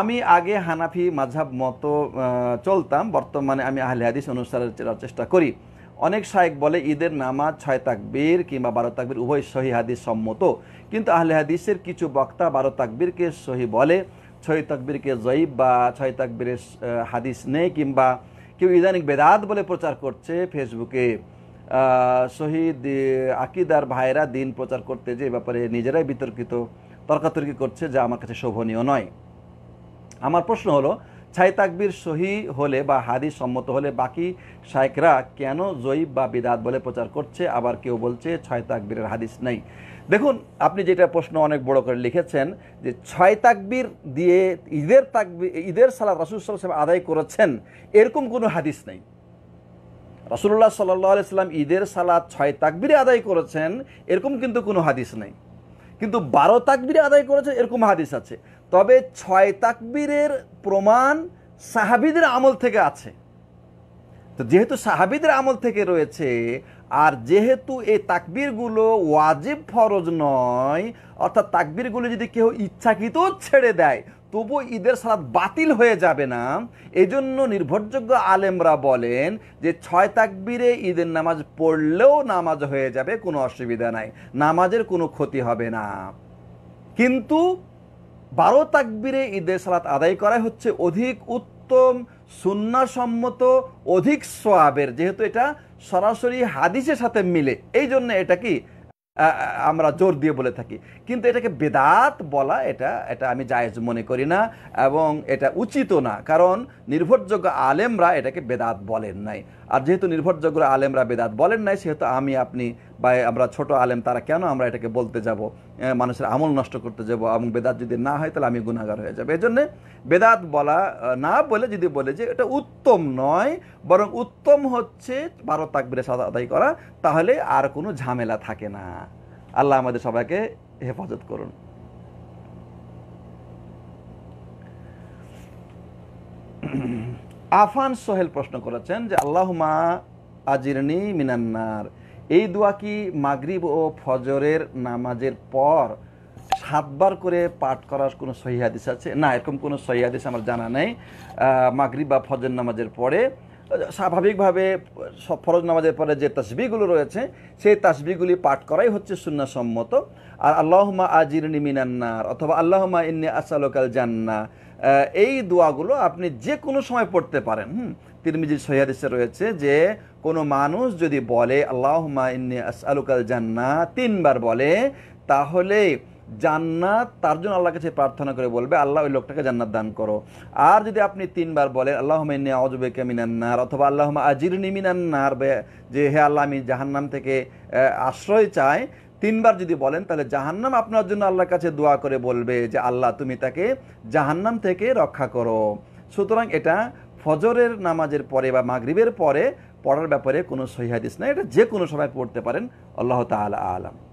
আমি আগে হানাফি মাঝাব মতো চলতাম বর্তমানে আমি আহলে হাদিস অনুসারে চেষ্টা করি অনেক শায়েক বলে ঈদের নামাজ ছয় তাকবীর কিংবা বারো তাকবীর উভয় সহি হাদিস সম্মত কিন্তু আহলে হাদিসের কিছু বক্তা বারো তাকবীরকে সহি বলে ছয় তাকবীরকে জয়ীব বা ছয় তাকবীরের হাদিস নেই কিংবা কেউ ইদানিক বেদাত বলে প্রচার করছে ফেসবুকে শহীদ আকিদার ভাইরা দিন প্রচার করতে যে ব্যাপারে নিজেরাই বিতর্কিত তর্কাতর্কি করছে যা আমার কাছে শোভনীয় নয় আমার প্রশ্ন হলো ছাই তাকবির সহি হলে বা হাদিস সম্মত হলে বাকি শায়করা কেন জৈব বা বিদাত বলে প্রচার করছে আবার কেউ বলছে ছয় তাকবীরের হাদিস নেই দেখুন আপনি যেটা প্রশ্ন অনেক বড় করে লিখেছেন যে ছয় তাকবীর দিয়ে ঈদের তাকবির ঈদের রসুল সাল সাল্লাম আদায় করেছেন এরকম কোনো হাদিস নেই রসুল্লাহ সাল্লি সাল্লাম ঈদের সালাদ ছয় তাকবিরে আদায় করেছেন এরকম কিন্তু কোনো হাদিস নেই কিন্তু বারো তাকবিরে আদায় করেছেন এরকম হাদিস আছে তবে ছয় তাকবীরের প্রমাণ সাহাবিদের আমল থেকে আছে তো যেহেতু সাহাবিদের আমল থেকে রয়েছে আর যেহেতু এই তাকবীরগুলো ওয়াজিব ফরজ নয় অর্থাৎ তাকবীরগুলো যদি কেউ ইচ্ছাকৃত ছেড়ে দেয় তবু ঈদের সালাদ বাতিল হয়ে যাবে না এজন্য নির্ভরযোগ্য আলেমরা বলেন যে ছয় তাকবীরে ঈদের নামাজ পড়লেও নামাজ হয়ে যাবে কোনো অসুবিধা নাই নামাজের কোনো ক্ষতি হবে না কিন্তু বারো তাকবিরে ঈদের সালাত আদায় করা হচ্ছে অধিক উত্তম সুন্নাসম্মত অধিক সোয়াবের যেহেতু এটা সরাসরি হাদিসের সাথে মিলে এই জন্য এটা কি আমরা জোর দিয়ে বলে থাকি কিন্তু এটাকে বেদাত বলা এটা এটা আমি জায়েজ মনে করি না এবং এটা উচিত না কারণ নির্ভরযোগ্য আলেমরা এটাকে বেদাত বলেন নাই আর যেহেতু নির্ভরযোগ্য আলেমরা বেদাত বলেন নাই সেহেতু আমি আপনি বা আমরা ছোট আলেম তারা কেন আমরা এটাকে বলতে যাব মানুষের আমল নষ্ট করতে যাব এবং বেদাত যদি না হয় তাহলে আমি গুণাগার হয়ে যাবে এই জন্যে বেদাত বলা না বলে যদি বলে যে এটা উত্তম নয় বরং উত্তম হচ্ছে বারো তাকবিরে সাদা আদায় করা তাহলে আর কোনো ঝামেলা থাকে না আল্লাহ আমাদের সবাইকে হেফাজত করুন আফান সোহেল প্রশ্ন করেছেন যে আল্লাহ মা আজিরনি মিনান্নার এই দোয়া কি মাগরিব ও ফজরের নামাজের পর সাতবার করে পাঠ করার কোনো সহিহাদিস আছে না এরকম কোনো সহিহাদিস আমার জানা নেই মাগরিব বা ফজর নামাজের পরে স্বাভাবিকভাবে ফরজ নামাজের পরে যে তাসবিগুলো রয়েছে সেই তাসবিগুলি পাঠ করাই হচ্ছে সুন্নাসম্মত আর আল্লাহমা আজির মিনান্নার অথবা আল্লাহমা ইন্নি আসালোকাল জান্না এই দোয়াগুলো আপনি যে কোনো সময় পড়তে পারেন হুম তিরমিজির সহিয়াদিসে রয়েছে যে কোনো মানুষ যদি বলে আল্লাহমা ইন্নি আসালুকাল জান্না তিনবার বলে তাহলে জান্নাত তার জন্য আল্লাহ কাছে প্রার্থনা করে বলবে আল্লাহ ওই লোকটাকে জান্নাত দান করো আর যদি আপনি তিনবার বলেন আল্লাহ মিনে অজবেকে মিনান্নার অথবা আল্লাহ আজির নিমিনান্নার যে হে আল্লাহ আমি জাহান্নাম থেকে আশ্রয় চাই তিনবার যদি বলেন তাহলে জাহান্নাম আপনার জন্য আল্লাহর কাছে দোয়া করে বলবে যে আল্লাহ তুমি তাকে জাহান্নাম থেকে রক্ষা করো সুতরাং এটা ফজরের নামাজের পরে বা মাগরিবের পরে পড়ার ব্যাপারে কোনো সহিহাদিস নাই এটা যে কোনো সময় পড়তে পারেন আল্লাহ তালা আলম